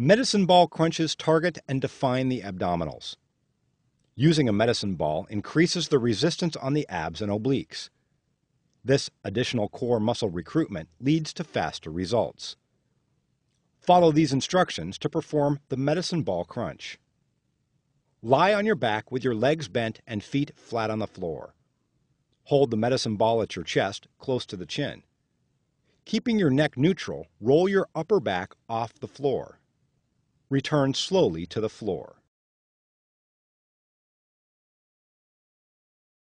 Medicine ball crunches target and define the abdominals. Using a medicine ball increases the resistance on the abs and obliques. This additional core muscle recruitment leads to faster results. Follow these instructions to perform the medicine ball crunch. Lie on your back with your legs bent and feet flat on the floor. Hold the medicine ball at your chest, close to the chin. Keeping your neck neutral, roll your upper back off the floor returned slowly to the floor.